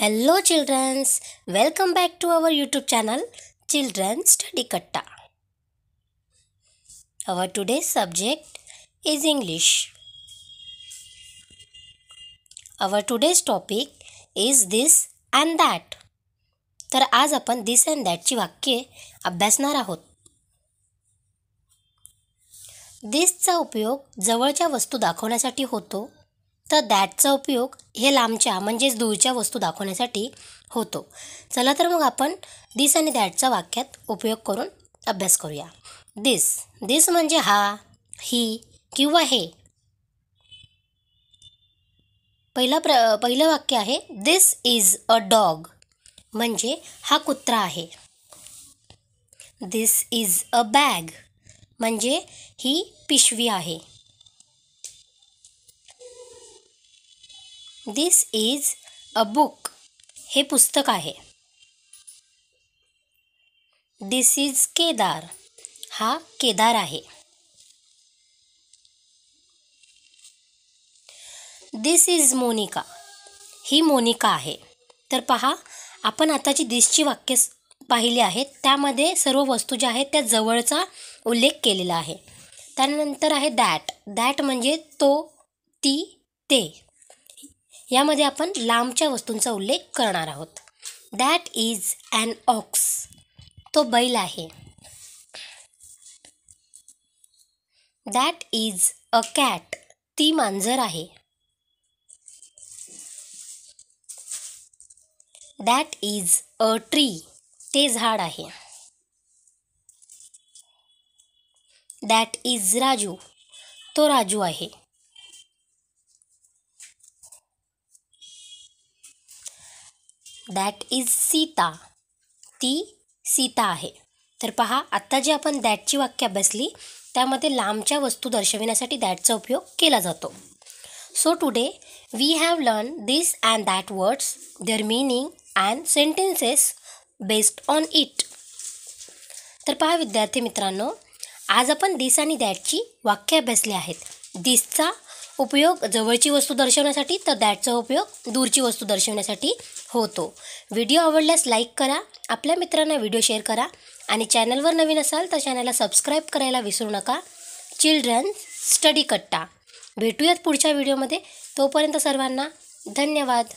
hello childrens welcome back to our YouTube channel children study कट्टा our today subject is English our today's topic is this and that तर आज आपण दिस and दॅटची वाक्ये अभ्यासणार आहोत दिसचा उपयोग जवळच्या वस्तू दाखवण्यासाठी होतो तर दॅटचा उपयोग हे लांबच्या म्हणजेच दूरच्या वस्तू दाखवण्यासाठी होतो चला तर मग आपण दिस आणि दॅटचा वाक्यात उपयोग करून अभ्यास करूया दिस दिस म्हणजे हा ही किंवा हे पहिला प्र पहिलं वाक्य आहे दिस इज अ डॉग म्हणजे हा कुत्रा आहे दिस इज अ बॅग म्हणजे ही पिशवी आहे दिस इज अ बुक हे पुस्तक आहे दिस इज केदार हा केदार आहे दिस इज मोनिका ही मोनिका आहे तर पहा आपण आताची दिसची वाक्य पाहिली आहेत त्यामध्ये सर्व वस्तू ज्या आहेत त्या जवळचा उल्लेख केलेला आहे त्यानंतर आहे दॅट दॅट म्हणजे तो ती ते यामध्ये आपण लांबच्या वस्तूंचा उल्लेख करणार आहोत दॅट इज अॅन ऑक्स तो बैल आहे दॅट इज अ कॅट ती मांजर आहे दॅट इज अ ट्री ते झाड आहे दॅट इज राजू तो राजू आहे दॅट इज सीता ती सीता आहे तर पहा आत्ता जी आपण दॅटची वाक्य अभ्यासली त्यामध्ये लांबच्या वस्तू दर्शविण्यासाठी दॅटचा उपयोग केला जातो so today we have learn this and that words their meaning and sentences based on it तर पहा विद्यार्थी मित्रांनो आज आपण दिस आणि दॅटची वाक्य अभ्यासली आहेत दिसचा उपयोग जवळची वस्तू दर्शवण्यासाठी तर दॅटचा उपयोग दूरची वस्तू दर्शवण्यासाठी होतो व्हिडिओ आवडल्यास लाईक करा आपल्या मित्रांना व्हिडिओ शेअर करा आणि चॅनलवर नवीन असाल तर चॅनलला सबस्क्राईब करायला विसरू नका चिल्ड्रन स्टडी कट्टा भेटूयात पुढच्या व्हिडिओमध्ये तोपर्यंत सर्वांना धन्यवाद